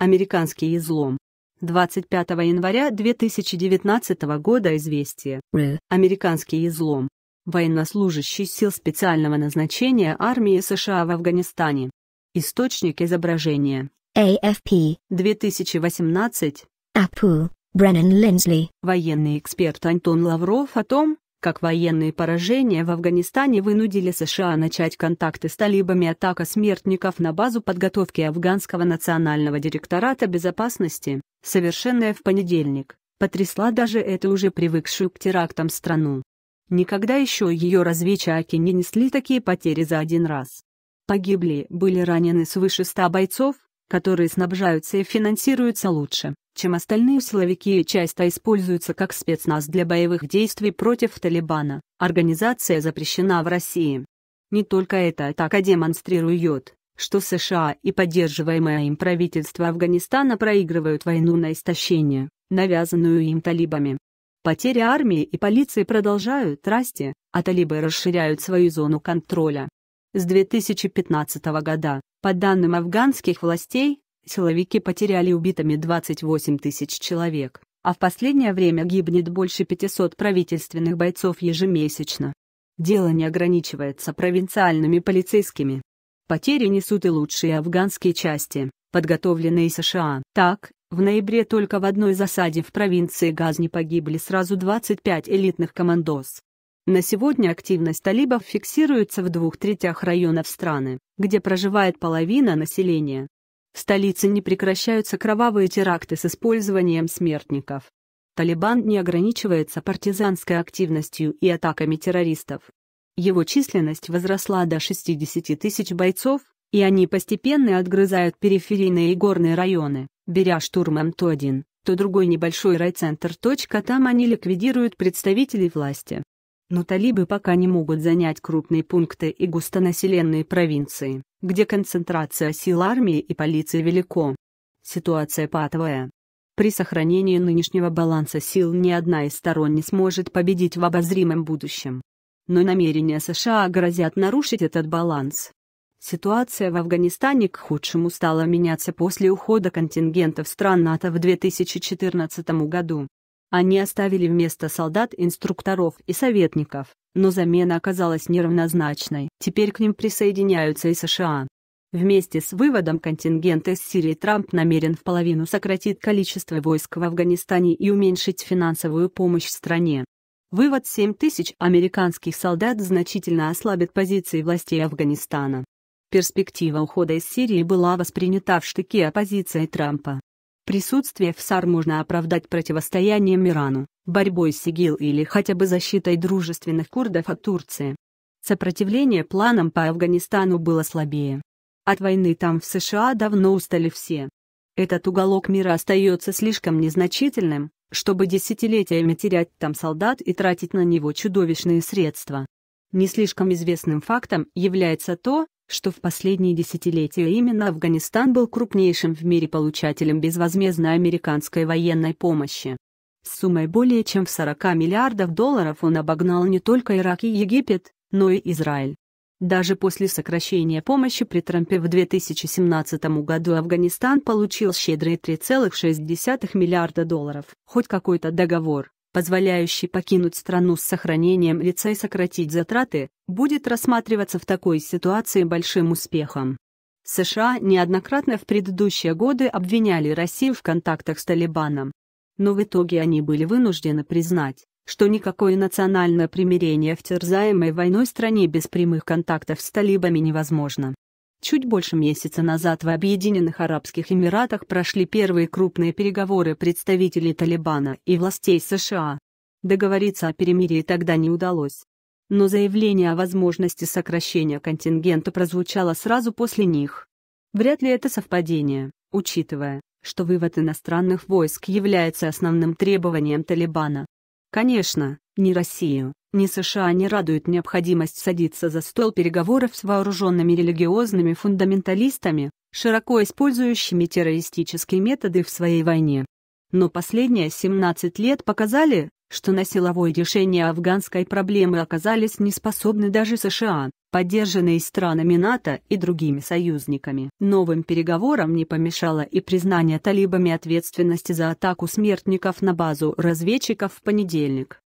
Американский излом. 25 января 2019 года известие. Э. Американский излом. Военнослужащий сил специального назначения армии США в Афганистане. Источник изображения. AFP. 2018. Апу. Бреннан Линсли. Военный эксперт Антон Лавров о том, как военные поражения в Афганистане вынудили США начать контакты с талибами атака смертников на базу подготовки Афганского национального директората безопасности, совершенная в понедельник, потрясла даже эту уже привыкшую к терактам страну. Никогда еще ее разведчики не несли такие потери за один раз. Погибли, были ранены свыше ста бойцов, которые снабжаются и финансируются лучше, чем остальные силовики и часто используются как спецназ для боевых действий против Талибана. Организация запрещена в России. Не только эта атака демонстрирует, что США и поддерживаемое им правительство Афганистана проигрывают войну на истощение, навязанную им талибами. Потери армии и полиции продолжают расти, а талибы расширяют свою зону контроля. С 2015 года по данным афганских властей, силовики потеряли убитыми 28 тысяч человек, а в последнее время гибнет больше 500 правительственных бойцов ежемесячно. Дело не ограничивается провинциальными полицейскими. Потери несут и лучшие афганские части, подготовленные США. Так, в ноябре только в одной засаде в провинции Газни погибли сразу 25 элитных командос. На сегодня активность талибов фиксируется в двух третях районов страны, где проживает половина населения. В столице не прекращаются кровавые теракты с использованием смертников. Талибан не ограничивается партизанской активностью и атаками террористов. Его численность возросла до 60 тысяч бойцов, и они постепенно отгрызают периферийные и горные районы, беря штурмом то один, то другой небольшой райцентр. Там они ликвидируют представителей власти, но талибы пока не могут занять крупные пункты и густонаселенные провинции, где концентрация сил армии и полиции велико. Ситуация патовая. При сохранении нынешнего баланса сил ни одна из сторон не сможет победить в обозримом будущем. Но намерения США грозят нарушить этот баланс. Ситуация в Афганистане к худшему стала меняться после ухода контингентов стран НАТО в 2014 году. Они оставили вместо солдат инструкторов и советников, но замена оказалась неравнозначной. Теперь к ним присоединяются и США. Вместе с выводом контингента из Сирии Трамп намерен в половину сократить количество войск в Афганистане и уменьшить финансовую помощь стране. Вывод 7 тысяч американских солдат значительно ослабит позиции властей Афганистана. Перспектива ухода из Сирии была воспринята в штыке оппозиции Трампа. Присутствие в САР можно оправдать противостоянием Ирану, борьбой с ИГИЛ или хотя бы защитой дружественных курдов от Турции. Сопротивление планам по Афганистану было слабее. От войны там в США давно устали все. Этот уголок мира остается слишком незначительным, чтобы десятилетиями терять там солдат и тратить на него чудовищные средства. Не слишком известным фактом является то, что в последние десятилетия именно Афганистан был крупнейшим в мире получателем безвозмездной американской военной помощи. С суммой более чем в 40 миллиардов долларов он обогнал не только Ирак и Египет, но и Израиль. Даже после сокращения помощи при Трампе в 2017 году Афганистан получил щедрые 3,6 миллиарда долларов. Хоть какой-то договор, позволяющий покинуть страну с сохранением лица и сократить затраты, будет рассматриваться в такой ситуации большим успехом. США неоднократно в предыдущие годы обвиняли Россию в контактах с Талибаном. Но в итоге они были вынуждены признать, что никакое национальное примирение в терзаемой войной стране без прямых контактов с талибами невозможно. Чуть больше месяца назад в Объединенных Арабских Эмиратах прошли первые крупные переговоры представителей Талибана и властей США. Договориться о перемирии тогда не удалось. Но заявление о возможности сокращения контингента прозвучало сразу после них. Вряд ли это совпадение, учитывая, что вывод иностранных войск является основным требованием Талибана. Конечно, не Россию, ни США не радует необходимость садиться за стол переговоров с вооруженными религиозными фундаменталистами, широко использующими террористические методы в своей войне. Но последние 17 лет показали, что на силовое решение афганской проблемы оказались неспособны даже США, поддержанные странами НАТО и другими союзниками. Новым переговорам не помешало и признание талибами ответственности за атаку смертников на базу разведчиков в понедельник.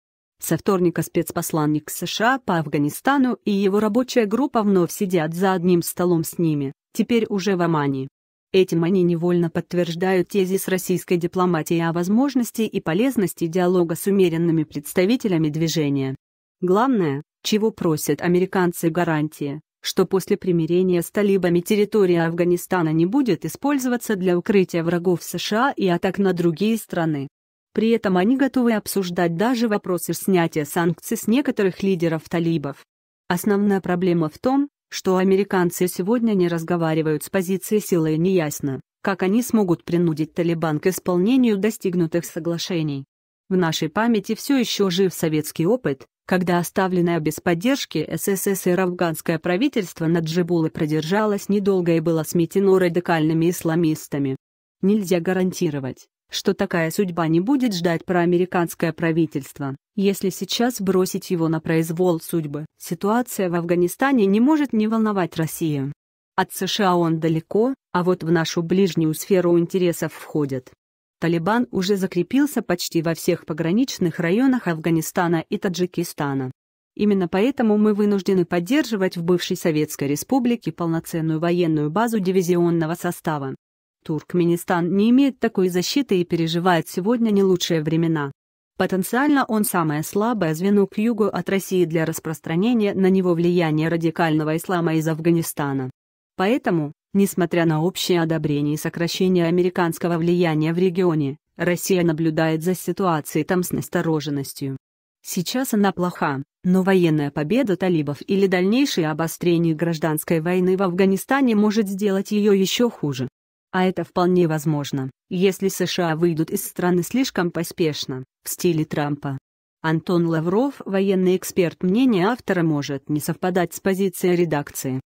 Со вторника спецпосланник США по Афганистану и его рабочая группа вновь сидят за одним столом с ними, теперь уже в Омане. Этим они невольно подтверждают тезис российской дипломатии о возможности и полезности диалога с умеренными представителями движения. Главное, чего просят американцы гарантии, что после примирения с талибами территория Афганистана не будет использоваться для укрытия врагов США и атак на другие страны. При этом они готовы обсуждать даже вопросы снятия санкций с некоторых лидеров талибов. Основная проблема в том, что американцы сегодня не разговаривают с позиции силы и неясно, как они смогут принудить Талибан к исполнению достигнутых соглашений. В нашей памяти все еще жив советский опыт, когда оставленное без поддержки СССР афганское правительство Наджибулы продержалось недолго и было сметено радикальными исламистами. Нельзя гарантировать, что такая судьба не будет ждать проамериканское правительство. Если сейчас бросить его на произвол судьбы, ситуация в Афганистане не может не волновать Россию. От США он далеко, а вот в нашу ближнюю сферу интересов входят. Талибан уже закрепился почти во всех пограничных районах Афганистана и Таджикистана. Именно поэтому мы вынуждены поддерживать в бывшей Советской Республике полноценную военную базу дивизионного состава, Туркменистан не имеет такой защиты и переживает сегодня не лучшие времена. Потенциально он самое слабое звено к югу от России для распространения на него влияния радикального ислама из Афганистана. Поэтому, несмотря на общее одобрение и сокращение американского влияния в регионе, Россия наблюдает за ситуацией там с настороженностью. Сейчас она плоха, но военная победа талибов или дальнейшее обострение гражданской войны в Афганистане может сделать ее еще хуже. А это вполне возможно, если США выйдут из страны слишком поспешно, в стиле Трампа. Антон Лавров, военный эксперт, мнение автора может не совпадать с позицией редакции.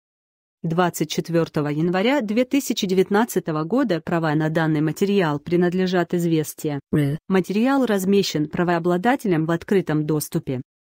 24 января 2019 года права на данный материал принадлежат «Известия». Материал размещен правообладателем в открытом доступе.